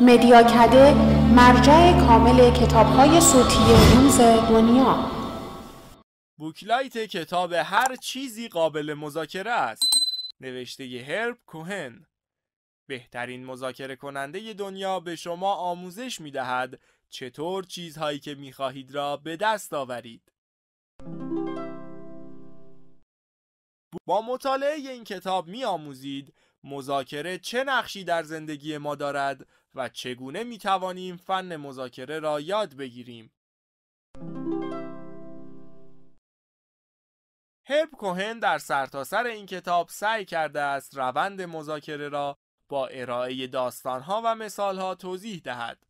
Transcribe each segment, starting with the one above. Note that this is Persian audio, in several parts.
مدیاکده مرجع کامل های صوتی روز دنیا بوکلایت کتاب هر چیزی قابل مذاکره است نوشته هرب کوهن بهترین مذاکره کننده دنیا به شما آموزش می دهد چطور چیزهایی که می خواهید را به دست آورید با مطالعه این کتاب می آموزید مذاکره چه نقشی در زندگی ما دارد و چگونه می توانیم فن مذاکره را یاد بگیریم. هرب کوهن در سرتاسر سر این کتاب سعی کرده است روند مذاکره را با ارائه داستانها و مثالها توضیح دهد.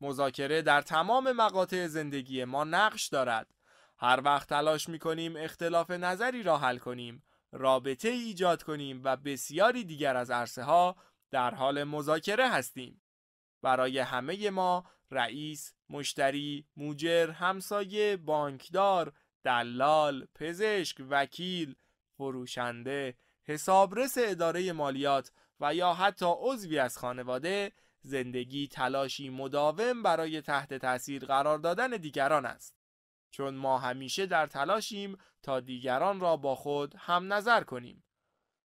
مذاکره در تمام مقاطع زندگی ما نقش دارد. هر وقت تلاش می کنیم اختلاف نظری را حل کنیم، رابطه ایجاد کنیم و بسیاری دیگر از عرصه ها در حال مذاکره هستیم. برای همه ما رئیس، مشتری، موجر، همسایه، بانکدار، دلال، پزشک، وکیل، فروشنده، حسابرس اداره مالیات و یا حتی عضوی از خانواده زندگی تلاشی مداوم برای تحت تاثیر قرار دادن دیگران است چون ما همیشه در تلاشیم تا دیگران را با خود هم نظر کنیم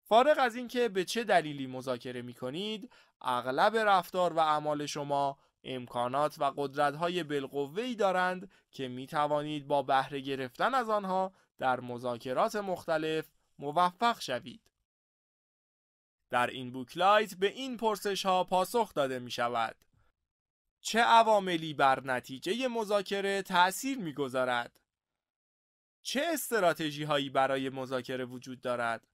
فارغ از اینکه به چه دلیلی مذاکره می کنید اغلب رفتار و اعمال شما امکانات و قدرت‌های ای دارند که می توانید با بهره گرفتن از آنها در مذاکرات مختلف موفق شوید. در این بوکلایت به این پرسش ها پاسخ داده می شود. چه عواملی بر نتیجه مذاکره تأثیر می گذارد؟ چه استراتژی هایی برای مذاکره وجود دارد؟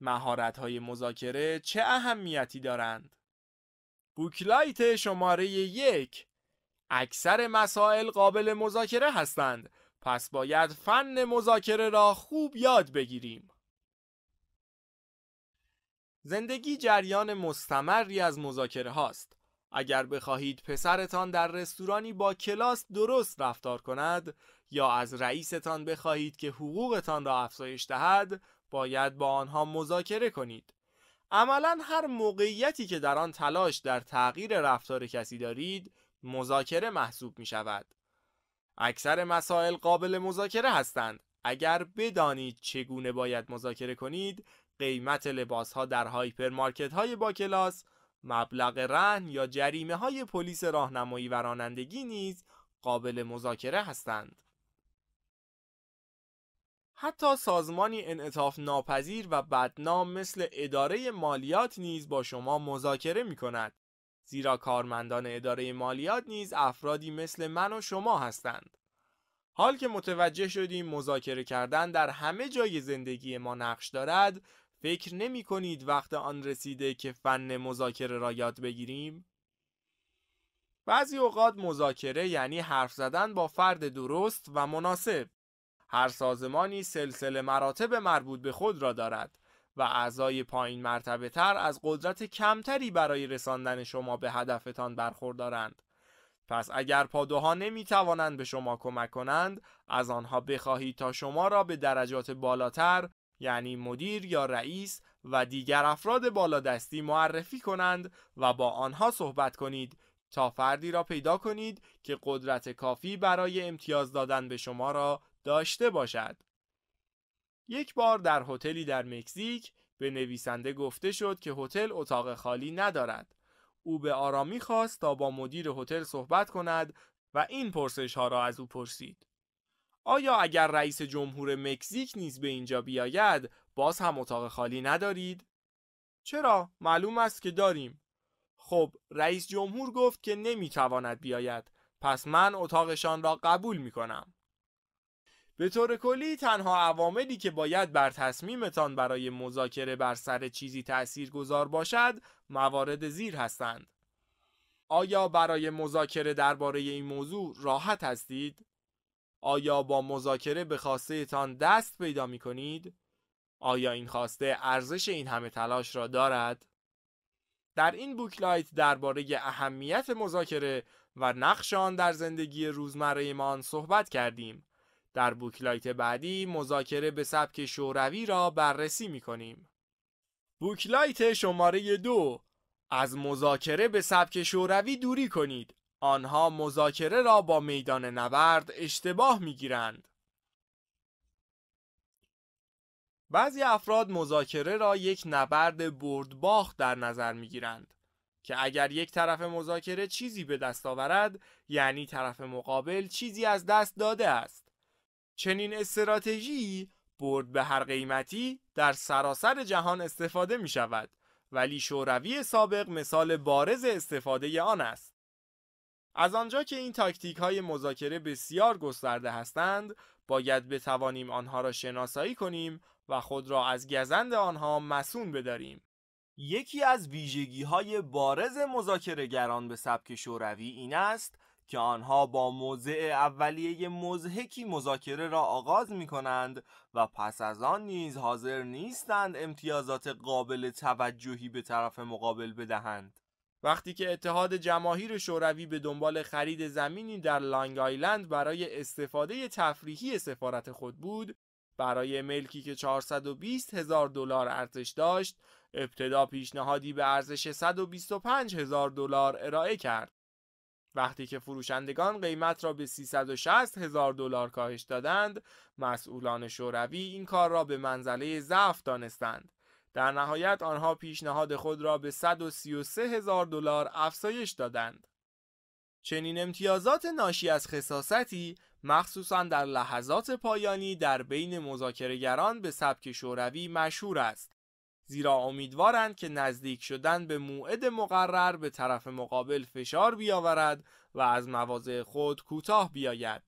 مهارت های مذاکره چه اهمیتی دارند؟ بوکلایت شماره یک اکثر مسائل قابل مذاکره هستند پس باید فن مذاکره را خوب یاد بگیریم زندگی جریان مستمری از مذاکره هاست اگر بخواهید پسرتان در رستورانی با کلاس درست رفتار کند یا از رئیستان بخواهید که حقوقتان را افزایش دهد باید با آنها مذاکره کنید عملا هر موقعیتی که در آن تلاش در تغییر رفتار کسی دارید مذاکره محسوب می شود. اکثر مسائل قابل مذاکره هستند. اگر بدانید چگونه باید مذاکره کنید، قیمت لباس ها در مارکت های با کلاس، مبلغ رهن یا جریمه های پلیس راهنمایی و رانندگی نیز قابل مذاکره هستند. حتی سازمانی انعطاف ناپذیر و بدنام مثل اداره مالیات نیز با شما مذاکره می کند. زیرا کارمندان اداره مالیات نیز افرادی مثل من و شما هستند. حال که متوجه شدیم مذاکره کردن در همه جای زندگی ما نقش دارد، فکر نمی کنید وقت آن رسیده که فن مذاکره را یاد بگیریم؟ بعضی اوقات مذاکره یعنی حرف زدن با فرد درست و مناسب. هر سازمانی سلسله مراتب مربوط به خود را دارد و اعضای پایین مرتبه تر از قدرت کمتری برای رساندن شما به هدفتان برخوردارند. پس اگر پادوها نمی توانند به شما کمک کنند از آنها بخواهید تا شما را به درجات بالاتر یعنی مدیر یا رئیس و دیگر افراد بالادستی معرفی کنند و با آنها صحبت کنید تا فردی را پیدا کنید که قدرت کافی برای امتیاز دادن به شما را داشته باشد. یک بار در هتلی در مکزیک به نویسنده گفته شد که هتل اتاق خالی ندارد. او به آرامی خواست تا با مدیر هتل صحبت کند و این پرسش ها را از او پرسید. آیا اگر رئیس جمهور مکزیک نیز به اینجا بیاید باز هم اتاق خالی ندارید؟ چرا؟ معلوم است که داریم. خب رئیس جمهور گفت که نمیتواند بیاید پس من اتاقشان را قبول می به طور کلی تنها عواملی که باید بر تصمیمتان برای مذاکره بر سر چیزی تأثیر گذار باشد موارد زیر هستند. آیا برای مذاکره درباره این موضوع راحت هستید؟ آیا با مذاکره به خواسته تان دست پیدا می کنید؟ آیا این خواسته ارزش این همه تلاش را دارد؟ در این بوکلایت درباره اهمیت مذاکره و نقش آن در زندگی روزمره روزمرهمان صحبت کردیم. در بوکلایت بعدی مذاکره به سبک شوروی را بررسی می کنیم. بوکلایت شماره دو از مذاکره به سبک شوروی دوری کنید. آنها مذاکره را با میدان نبرد اشتباه می گیرند. بعضی افراد مذاکره را یک نبرد بردباخت در نظر می گیرند. که اگر یک طرف مذاکره چیزی به دست آورد یعنی طرف مقابل چیزی از دست داده است چنین استراتژی برد به هر قیمتی در سراسر جهان استفاده می شود ولی شوروی سابق مثال بارز استفاده آن است. از آنجا که این تاکتیک های مذاکره بسیار گسترده هستند، باید بتوانیم آنها را شناسایی کنیم و خود را از گزند آنها مسون بداریم. یکی از ویژگی های بارز گران به سبک شوروی این است که آنها با موضع اولیه مزهکی مذاکره را آغاز می کنند و پس از آن نیز حاضر نیستند امتیازات قابل توجهی به طرف مقابل بدهند. وقتی که اتحاد جماهیر شوروی به دنبال خرید زمینی در لانگ آیلند برای استفاده تفریحی سفارت خود بود برای ملکی که 420 هزار دلار ارزش داشت ابتدا پیشنهادی به ارزش 125 هزار دلار ارائه کرد وقتی که فروشندگان قیمت را به 360 هزار دلار کاهش دادند، مسئولان شوروی این کار را به منزله ضعف دانستند. در نهایت آنها پیشنهاد خود را به 133 هزار دلار افزایش دادند. چنین امتیازات ناشی از خصاصتی مخصوصا در لحظات پایانی در بین مذاکرهگران به سبک شوروی مشهور است زیرا امیدوارند که نزدیک شدن به موعد مقرر به طرف مقابل فشار بیاورد و از مواضع خود کوتاه بیاید.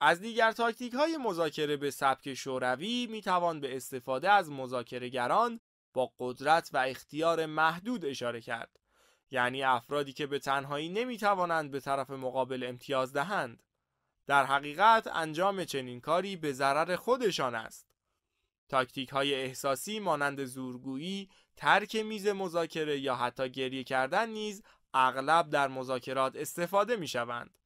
از دیگر تاکتیک های مذاکره به سبک شوروی می توان به استفاده از گران با قدرت و اختیار محدود اشاره کرد. یعنی افرادی که به تنهایی نمی توانند به طرف مقابل امتیاز دهند. در حقیقت انجام چنین کاری به ضرر خودشان است. تاکتیک های احساسی مانند زورگویی، ترک میز مذاکره یا حتی گریه کردن نیز اغلب در مذاکرات استفاده می شوند.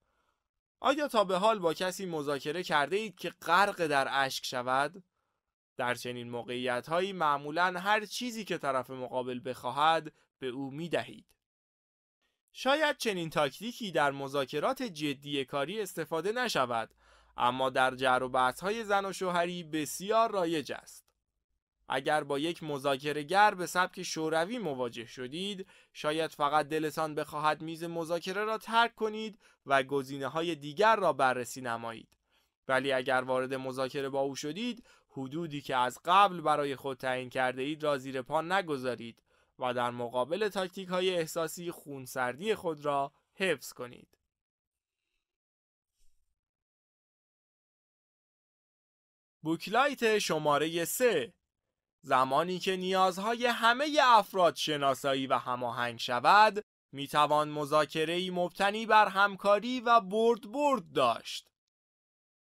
آیا تا به حال با کسی مذاکره کرده اید که غرق در اشک شود؟ در چنین موقعیت هایی معمولا هر چیزی که طرف مقابل بخواهد به او می دهید. شاید چنین تاکتیکی در مذاکرات جدی کاری استفاده نشود اما در جر و های زن و شوهری بسیار رایج است. اگر با یک گر به سبک شوروی مواجه شدید شاید فقط دلتان بخواهد میز مذاکره را ترک کنید و گزینه های دیگر را بررسی نمایید ولی اگر وارد مذاکره با او شدید حدودی که از قبل برای خود تعیین کرده اید را زیر پا نگذارید و در مقابل تاکتیک های احساسی خونسردی خود را حفظ کنید بوکلایت شماره 3 زمانی که نیازهای همه افراد شناسایی و هماهنگ شود می توان مذاکره مبتنی بر همکاری و برد برد داشت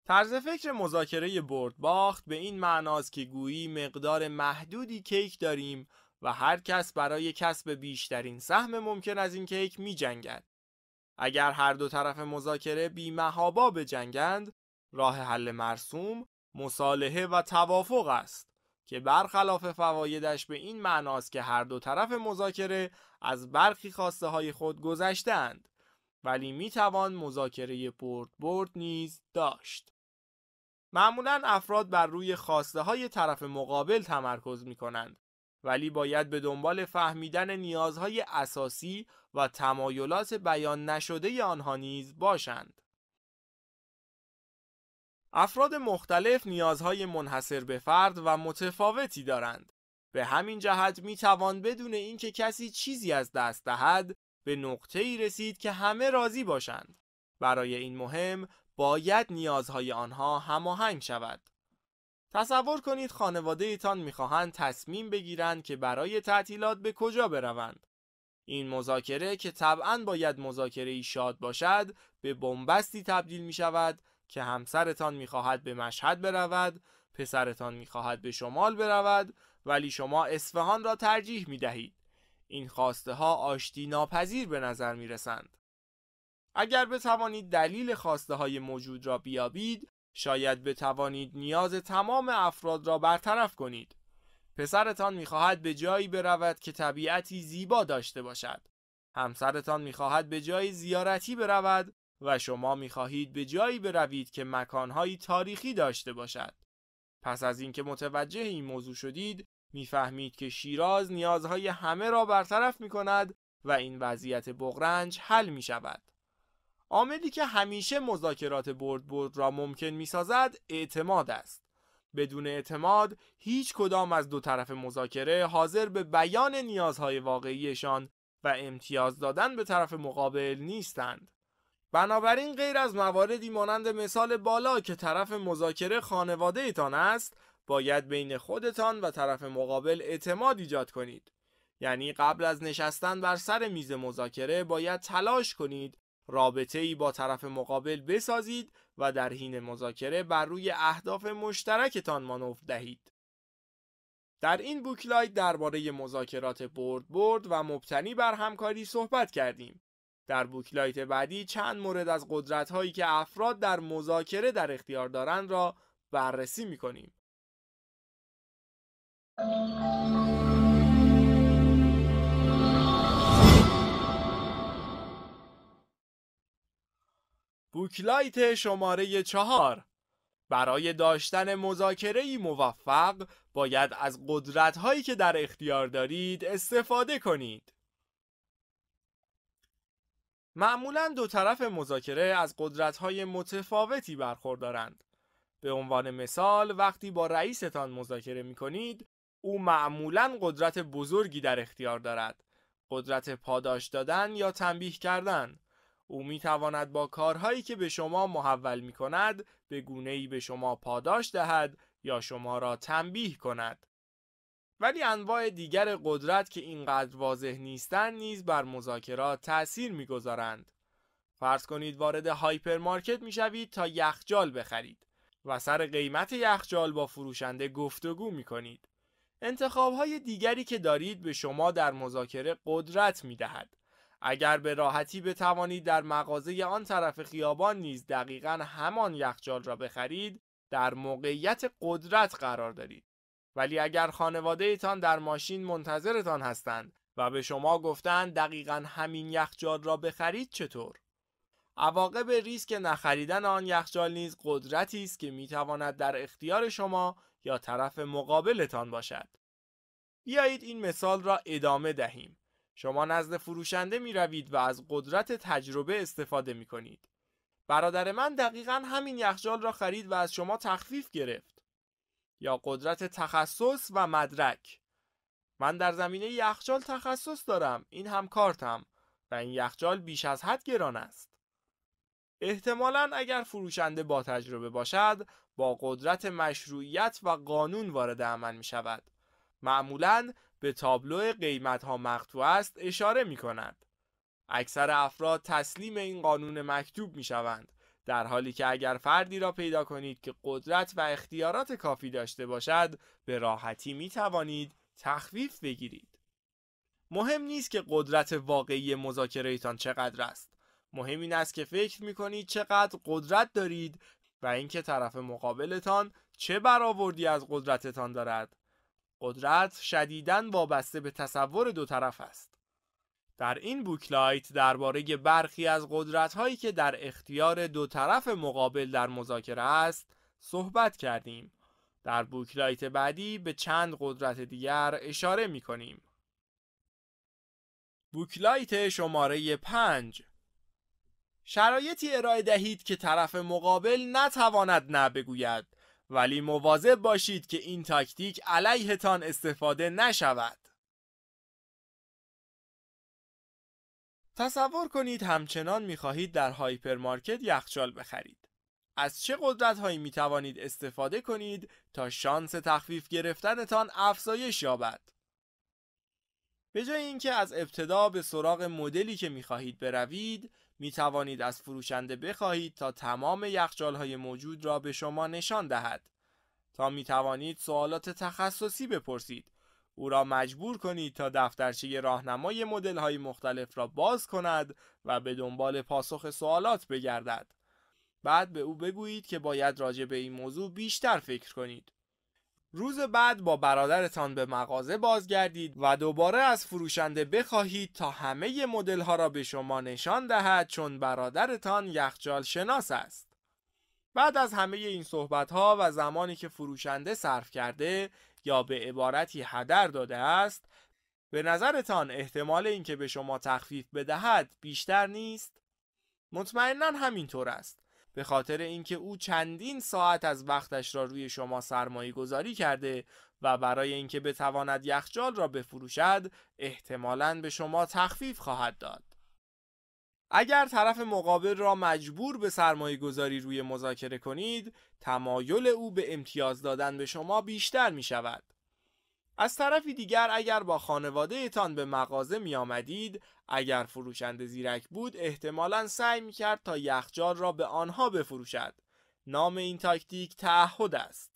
طرز فکر مذاکره برد باخت به این معناست که گویی مقدار محدودی کیک داریم و هر کس برای کسب بیشترین سهم ممکن از این کیک می جنگد. اگر هر دو طرف مذاکره بیمهابا بجنگند راه حل مرسوم مصالحه و توافق است که برخلاف فوایدش به این معناست که هر دو طرف مذاکره از برخی خواسته های خود گذشتند ولی می توان مذاکره برد برد نیز داشت معمولا افراد بر روی خواسته های طرف مقابل تمرکز می کنند ولی باید به دنبال فهمیدن نیازهای اساسی و تمایلات بیان نشده آنها نیز باشند افراد مختلف نیازهای منحصر به فرد و متفاوتی دارند. به همین جهت می توان بدون اینکه کسی چیزی از دست دهد به نقطه ای رسید که همه راضی باشند. برای این مهم باید نیازهای آنها هماهنگ شود. تصور کنید خانواده ایتان میخواهند تصمیم بگیرند که برای تعطیلات به کجا بروند. این مذاکره که طبعا باید مذاکره ای شاد باشد به بنبستی تبدیل می شود که همسرتان میخواهد به مشهد برود پسرتان میخواهد به شمال برود ولی شما اصفهان را ترجیح میدهید این خواسته ها آشتی ناپذیر به نظر میرسند اگر بتوانید دلیل خواسته های موجود را بیابید شاید بتوانید نیاز تمام افراد را برطرف کنید پسرتان میخواهد به جایی برود که طبیعتی زیبا داشته باشد همسرتان میخواهد به جایی زیارتی برود و شما میخواهید به جایی بروید که مکانهایی تاریخی داشته باشد. پس از اینکه متوجه این موضوع شدید میفهمید که شیراز نیازهای همه را برطرف می کند و این وضعیت بغرنج حل می شود. عاملی که همیشه مذاکرات برد برد را ممکن می سازد اعتماد است. بدون اعتماد هیچ کدام از دو طرف مذاکره حاضر به بیان نیازهای واقعیشان و امتیاز دادن به طرف مقابل نیستند. بنابراین غیر از مواردی مانند مثال بالا که طرف مذاکره خانواده ایتان است باید بین خودتان و طرف مقابل اعتماد ایجاد کنید یعنی قبل از نشستن بر سر میز مذاکره باید تلاش کنید رابطه ای با طرف مقابل بسازید و در حین مذاکره بر روی اهداف مشترکتان مانور دهید در این بوکلایت درباره مذاکرات برد برد و مبتنی بر همکاری صحبت کردیم در بوکلایت بعدی چند مورد از قدرت هایی که افراد در مذاکره در اختیار دارند را بررسی می کنیم. بوکلایت شماره چهار برای داشتن مذاکره موفق باید از قدرت هایی که در اختیار دارید استفاده کنید. معمولا دو طرف مذاکره از های متفاوتی برخوردارند. به عنوان مثال وقتی با رئیستان مذاکره می کنید او معمولا قدرت بزرگی در اختیار دارد قدرت پاداش دادن یا تنبیه کردن او می تواند با کارهایی که به شما محول می کند به گونه ای به شما پاداش دهد یا شما را تنبیه کند ولی انواع دیگر قدرت که اینقدر واضح نیستند نیز بر مذاکرات تأثیر میگذارند فرض کنید وارد هایپرمارکت میشوید تا یخجال بخرید و سر قیمت یخجال با فروشنده گفتگو میکنید انتخاب های دیگری که دارید به شما در مذاکره قدرت میدهد اگر به راحتی بتوانید در مغازه آن طرف خیابان نیز دقیقا همان یخچال را بخرید در موقعیت قدرت قرار دارید ولی اگر خانوادهتان در ماشین منتظرتان هستند و به شما گفتند دقیقا همین یخچال را بخرید چطور؟ عواقب ریسک نخریدن آن یخچال نیز قدرتی است که میتواند در اختیار شما یا طرف مقابلتان باشد. بیایید این مثال را ادامه دهیم. شما نزد فروشنده می روید و از قدرت تجربه استفاده می کنید. برادر من دقیقا همین یخچال را خرید و از شما تخفیف گرفت. یا قدرت تخصص و مدرک من در زمینه یخچال تخصص دارم این هم کارتم و این یخچال بیش از حد گران است احتمالا اگر فروشنده با تجربه باشد با قدرت مشروعیت و قانون وارد عمل می شود معمولا به تابلو قیمت ها مقتوع است اشاره می کند اکثر افراد تسلیم این قانون مکتوب می شوند در حالی که اگر فردی را پیدا کنید که قدرت و اختیارات کافی داشته باشد به راحتی می توانید تخفیف بگیرید مهم نیست که قدرت واقعی مذاکرهتان چقدر است مهم این است که فکر می کنید چقدر قدرت دارید و اینکه طرف مقابلتان چه برآوردی از قدرتتان دارد قدرت شدیداً وابسته به تصور دو طرف است در این بوکلایت درباره برخی از هایی که در اختیار دو طرف مقابل در مذاکره است صحبت کردیم. در بوکلایت بعدی به چند قدرت دیگر اشاره می کنیم. بوکلایت شماره 5 شرایطی ارائه دهید که طرف مقابل نتواند نه ولی مواظب باشید که این تاکتیک علیهتان استفاده نشود. تصور کنید همچنان می خواهید در هایپرمارکت یخچال بخرید. از چه قدرت هایی می توانید استفاده کنید تا شانس تخفیف گرفتنتان افزایش یابد؟ به جای اینکه از ابتدا به سراغ مدلی که می خواهید بروید، می توانید از فروشنده بخواهید تا تمام یخچال های موجود را به شما نشان دهد تا می توانید سوالات تخصصی بپرسید او را مجبور کنید تا دفترچه راهنمای مدل های مختلف را باز کند و به دنبال پاسخ سوالات بگردد. بعد به او بگویید که باید راجع به این موضوع بیشتر فکر کنید. روز بعد با برادرتان به مغازه بازگردید و دوباره از فروشنده بخواهید تا همه مدل ها را به شما نشان دهد چون برادرتان یخچال شناس است. بعد از همه این صحبت ها و زمانی که فروشنده صرف کرده یا به عبارتی هدر داده است به نظرتان احتمال اینکه به شما تخفیف بدهد بیشتر نیست مطمئنا همینطور است به خاطر اینکه او چندین ساعت از وقتش را روی شما سرمایه گذاری کرده و برای اینکه بتواند یخچال را بفروشد احتمالاً به شما تخفیف خواهد داد اگر طرف مقابل را مجبور به سرمایه گذاری روی مذاکره کنید تمایل او به امتیاز دادن به شما بیشتر می شود از طرفی دیگر اگر با خانواده تان به مغازه می آمدید اگر فروشنده زیرک بود احتمالا سعی می کرد تا یخجال را به آنها بفروشد نام این تاکتیک تعهد است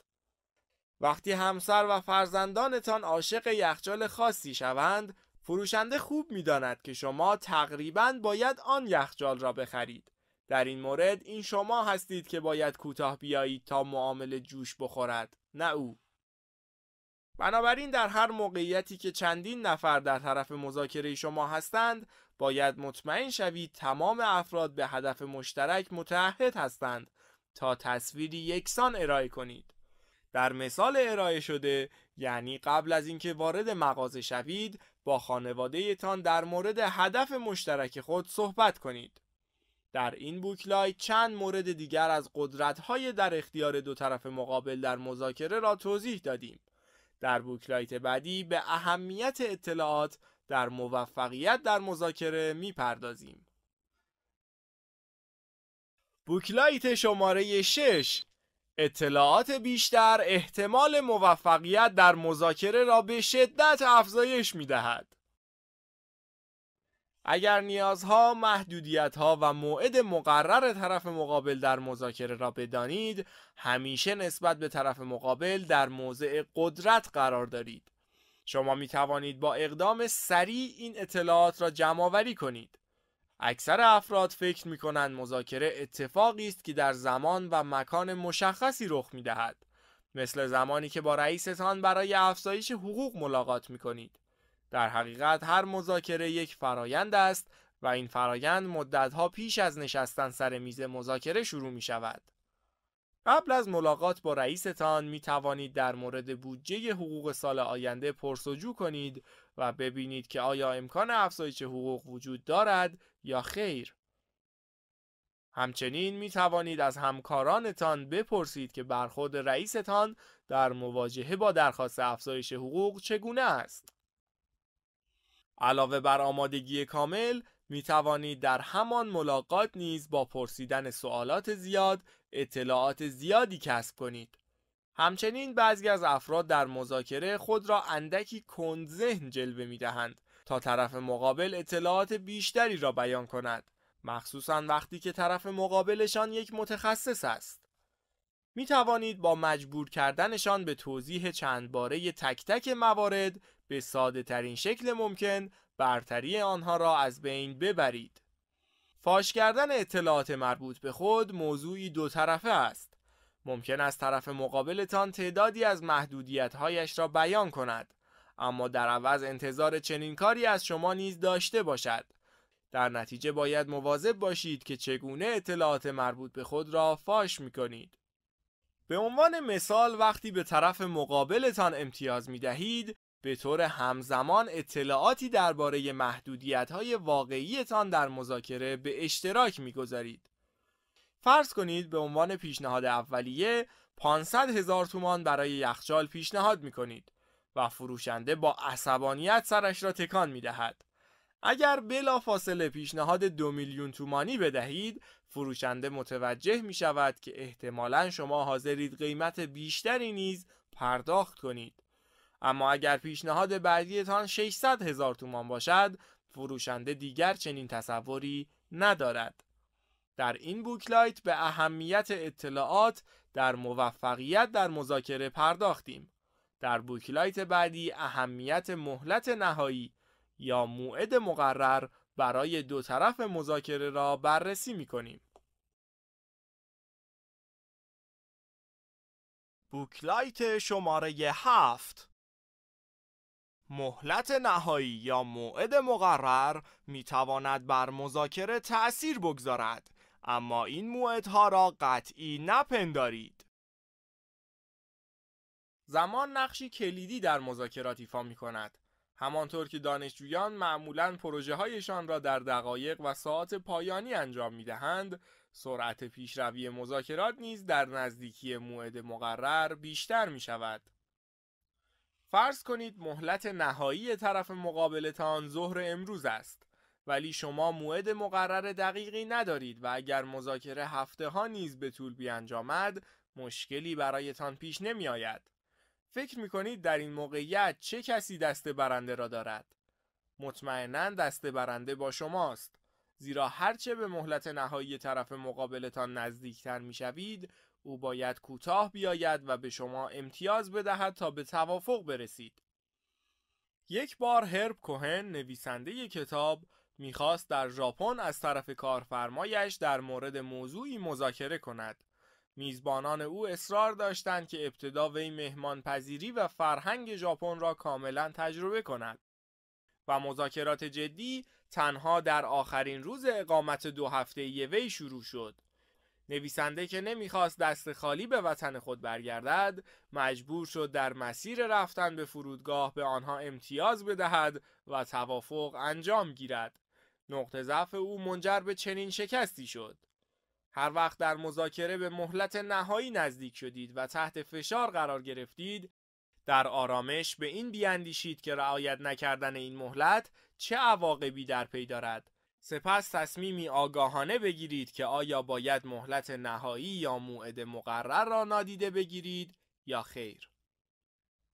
وقتی همسر و فرزندانتان عاشق یخچال خاصی شوند فروشنده خوب میداند که شما تقریبا باید آن یخچال را بخرید در این مورد این شما هستید که باید کوتاه بیایید تا معامله جوش بخورد نه او بنابراین در هر موقعیتی که چندین نفر در طرف مذاکره شما هستند باید مطمئن شوید تمام افراد به هدف مشترک متحد هستند تا تصویری یکسان ارائه کنید در مثال ارائه شده یعنی قبل از اینکه وارد مغازه شوید با تان در مورد هدف مشترک خود صحبت کنید. در این بوکلای چند مورد دیگر از قدرت‌های در اختیار دو طرف مقابل در مذاکره را توضیح دادیم. در بوکلایت بعدی به اهمیت اطلاعات در موفقیت در مذاکره میپردازیم. بوکلایت شماره 6 اطلاعات بیشتر احتمال موفقیت در مذاکره را به شدت افزایش می دهد. اگر نیازها، محدودیتها و موعد مقرر طرف مقابل در مذاکره را بدانید، همیشه نسبت به طرف مقابل در موضع قدرت قرار دارید. شما می توانید با اقدام سریع این اطلاعات را جمع آوری کنید. اکثر افراد فکر می کنند مذاکره اتفاقی است که در زمان و مکان مشخصی رخ می دهد. مثل زمانی که با رئیستان برای افزایش حقوق ملاقات می کنید. در حقیقت هر مذاکره یک فرایند است و این فرایند مدتها پیش از نشستن سر میز مذاکره شروع می شود. قبل از ملاقات با رئیستان می توانید در مورد بودجه حقوق سال آینده پرسجو کنید و ببینید که آیا امکان افزایش حقوق وجود دارد یا خیر. همچنین می توانید از همکارانتان بپرسید که برخورد رئیستان در مواجهه با درخواست افزایش حقوق چگونه است. علاوه بر آمادگی کامل می توانید در همان ملاقات نیز با پرسیدن سوالات زیاد اطلاعات زیادی کسب کنید. همچنین بعضی از افراد در مذاکره خود را اندکی کندذهن جلوه می دهند تا طرف مقابل اطلاعات بیشتری را بیان کند مخصوصا وقتی که طرف مقابلشان یک متخصص است می توانید با مجبور کردنشان به توضیح چند باره تک تک موارد به ساده ترین شکل ممکن برتری آنها را از بین ببرید فاش کردن اطلاعات مربوط به خود موضوعی دو طرفه است. ممکن است طرف مقابلتان تعدادی از محدودیتهایش را بیان کند اما در عوض انتظار چنین کاری از شما نیز داشته باشد در نتیجه باید مواظب باشید که چگونه اطلاعات مربوط به خود را فاش می کنید. به عنوان مثال وقتی به طرف مقابلتان امتیاز می دهید به طور همزمان اطلاعاتی درباره محدودیت های واقعیتان در مذاکره به اشتراک میگذارید. فرض کنید به عنوان پیشنهاد اولیه 500 هزار تومان برای یخچال پیشنهاد می کنید و فروشنده با عصبانیت سرش را تکان می دهد. اگر بلا فاصله پیشنهاد دو میلیون تومانی بدهید فروشنده متوجه می شود که احتمالا شما حاضرید قیمت بیشتری نیز پرداخت کنید. اما اگر پیشنهاد بعدیتان 600 هزار تومان باشد فروشنده دیگر چنین تصوری ندارد در این بوکلایت به اهمیت اطلاعات در موفقیت در مذاکره پرداختیم در بوکلایت بعدی اهمیت مهلت نهایی یا موعد مقرر برای دو طرف مذاکره را بررسی می کنیم. بوکلایت شماره هفت مهلت نهایی یا موعد مقرر می تواند بر مذاکره تأثیر بگذارد اما این موعدها را قطعی نپندارید زمان نقشی کلیدی در مذاکرات ایفا می کند همانطور که دانشجویان معمولا پروژه هایشان را در دقایق و ساعت پایانی انجام می دهند سرعت پیشروی مذاکرات نیز در نزدیکی موعد مقرر بیشتر می شود فرض کنید مهلت نهایی طرف مقابلتان ظهر امروز است ولی شما موعد مقرر دقیقی ندارید و اگر مذاکره هفته ها نیز به طول بیانجامد مشکلی برایتان پیش نمی آید. فکر می کنید در این موقعیت چه کسی دست برنده را دارد؟ مطمئنا دست برنده با شماست زیرا هرچه به مهلت نهایی طرف مقابلتان نزدیکتر می شوید او باید کوتاه بیاید و به شما امتیاز بدهد تا به توافق برسید. یک بار هرب کوهن نویسنده ی کتاب میخواست در ژاپن از طرف کارفرمایش در مورد موضوعی مذاکره کند. میزبانان او اصرار داشتند که ابتدا وی مهمانپذیری و فرهنگ ژاپن را کاملا تجربه کند و مذاکرات جدی تنها در آخرین روز اقامت دو هفته وی شروع شد. نویسنده که نمیخواست دست خالی به وطن خود برگردد مجبور شد در مسیر رفتن به فرودگاه به آنها امتیاز بدهد و توافق انجام گیرد نقطه ضعف او منجر به چنین شکستی شد هر وقت در مذاکره به مهلت نهایی نزدیک شدید و تحت فشار قرار گرفتید در آرامش به این بیاندیشید که رعایت نکردن این مهلت چه عواقبی در پی دارد سپس تصمیمی آگاهانه بگیرید که آیا باید مهلت نهایی یا موعد مقرر را نادیده بگیرید یا خیر.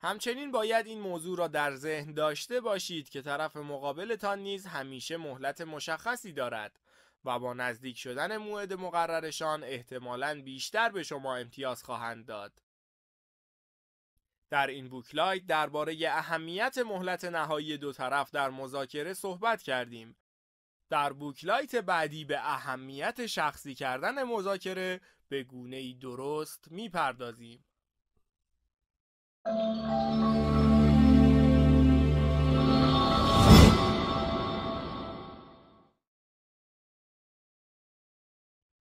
همچنین باید این موضوع را در ذهن داشته باشید که طرف مقابلتان نیز همیشه مهلت مشخصی دارد و با نزدیک شدن موعد مقررشان احتمالاً بیشتر به شما امتیاز خواهند داد. در این بوکلایت درباره اهمیت مهلت نهایی دو طرف در مذاکره صحبت کردیم در بوکلایت بعدی به اهمیت شخصی کردن مذاکره به گونه ای درست میپردازیم.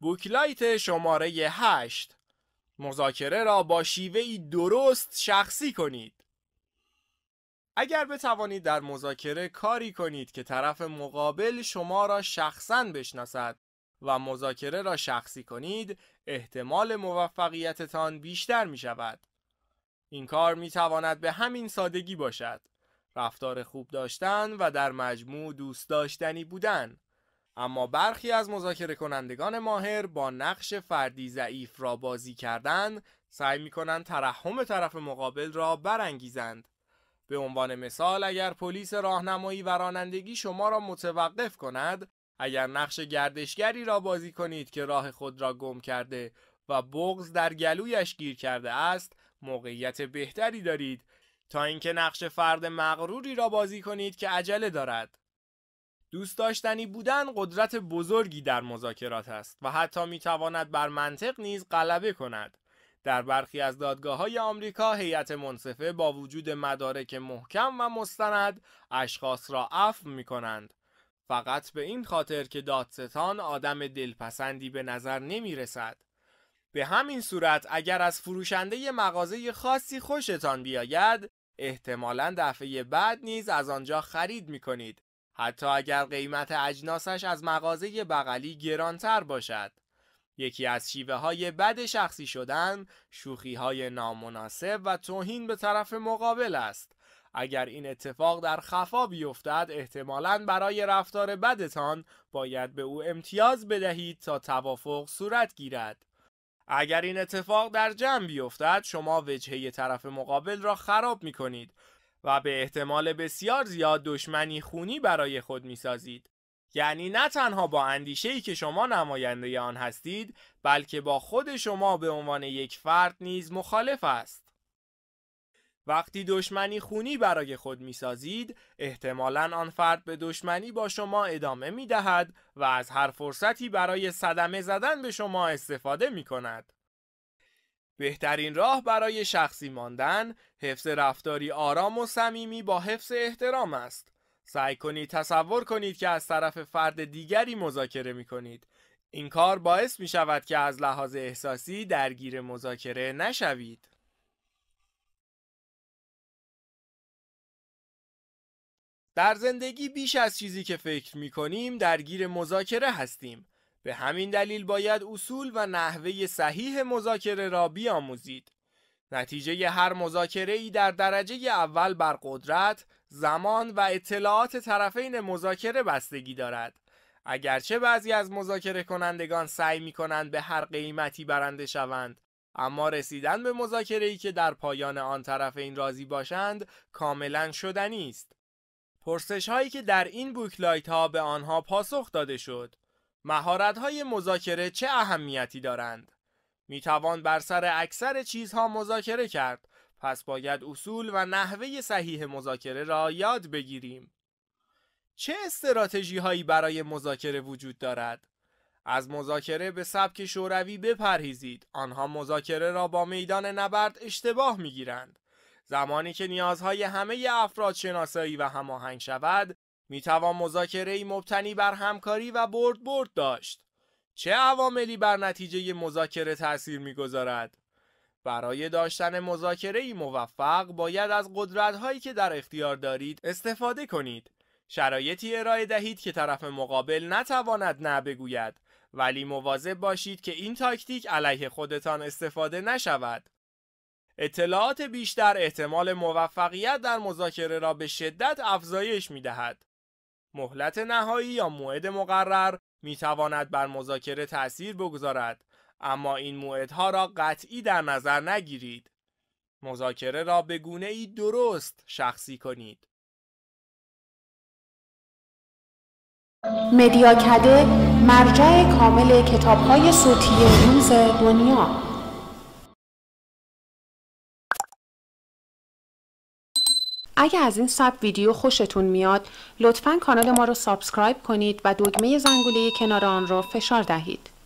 بوکلایت شماره 8 مذاکره را با شیوهی درست شخصی کنید. اگر بتوانید در مذاکره کاری کنید که طرف مقابل شما را شخصا بشناسد و مذاکره را شخصی کنید احتمال موفقیتتان بیشتر می شود. این کار می تواند به همین سادگی باشد. رفتار خوب داشتن و در مجموع دوست داشتنی بودن. اما برخی از مذاکره کنندگان ماهر با نقش فردی ضعیف را بازی کردن سعی می کنند ترحم طرف مقابل را برانگیزند به عنوان مثال اگر پلیس راهنمایی و رانندگی شما را متوقف کند اگر نقش گردشگری را بازی کنید که راه خود را گم کرده و بغز در گلویش گیر کرده است موقعیت بهتری دارید تا اینکه نقش فرد مغروری را بازی کنید که عجله دارد دوست داشتنی بودن قدرت بزرگی در مذاکرات است و حتی می تواند بر منطق نیز غلبه کند در برخی از دادگاه های آمریکا هیئت منصفه با وجود مدارک محکم و مستند اشخاص را عفو می کنند. فقط به این خاطر که دادستان آدم دلپسندی به نظر نمی رسد. به همین صورت اگر از فروشنده مغازه خاصی خوشتان بیاید احتمالا دفعه بعد نیز از آنجا خرید می کنید حتی اگر قیمت اجناسش از مغازه بغلی گرانتر باشد یکی از شیوه های بد شخصی شدن شوخی های نامناسب و توهین به طرف مقابل است اگر این اتفاق در خفا بیفتد احتمالا برای رفتار بدتان باید به او امتیاز بدهید تا توافق صورت گیرد اگر این اتفاق در جمع بیفتد شما وجهه طرف مقابل را خراب می کنید و به احتمال بسیار زیاد دشمنی خونی برای خود می سازید. یعنی نه تنها با اندیشه که شما نماینده آن هستید بلکه با خود شما به عنوان یک فرد نیز مخالف است وقتی دشمنی خونی برای خود می سازید احتمالا آن فرد به دشمنی با شما ادامه می و از هر فرصتی برای صدمه زدن به شما استفاده می کند بهترین راه برای شخصی ماندن حفظ رفتاری آرام و صمیمی با حفظ احترام است سعی کنید تصور کنید که از طرف فرد دیگری مذاکره می کنید. این کار باعث می شود که از لحاظ احساسی درگیر مذاکره نشوید. در زندگی بیش از چیزی که فکر می کنیم درگیر مذاکره هستیم. به همین دلیل باید اصول و نحوه صحیح مذاکره را بیاموزید. نتیجه هر مذاکره ای در درجه اول بر قدرت، زمان و اطلاعات طرفین مذاکره بستگی دارد اگرچه بعضی از مذاکره کنندگان سعی می کنند به هر قیمتی برنده شوند اما رسیدن به مذاکره ای که در پایان آن طرفین راضی باشند کاملا شدنی است پرسش هایی که در این بوکلایت ها به آنها پاسخ داده شد مهارت های مذاکره چه اهمیتی دارند می توان بر سر اکثر چیزها مذاکره کرد پس باید اصول و نحوه صحیح مذاکره را یاد بگیریم. چه استراتژی هایی برای مذاکره وجود دارد؟ از مذاکره به سبک شوروی بپرهیزید. آنها مذاکره را با میدان نبرد اشتباه میگیرند. زمانی که نیازهای همه افراد شناسایی و هماهنگ شود، میتوان مذاکره مبتنی بر همکاری و برد برد داشت. چه عواملی بر نتیجه مذاکره تأثیر میگذارد؟ برای داشتن مذاکره موفق باید از قدرت هایی که در اختیار دارید استفاده کنید. شرایطی ارائه دهید که طرف مقابل نتواند نه بگوید ولی مواظب باشید که این تاکتیک علیه خودتان استفاده نشود. اطلاعات بیشتر احتمال موفقیت در مذاکره را به شدت افزایش می دهد. مهلت نهایی یا موعد مقرر می تواند بر مذاکره تأثیر بگذارد اما این موعدها را قطعی در نظر نگیرید. مذاکره را به گونه ای درست شخصی کنید. مدیاکده مرجع کامل کتاب‌های صوتی روز دنیا اگر از این سب ویدیو خوشتون میاد لطفا کانال ما رو سابسکرایب کنید و دکمه زنگوله کنار آن را فشار دهید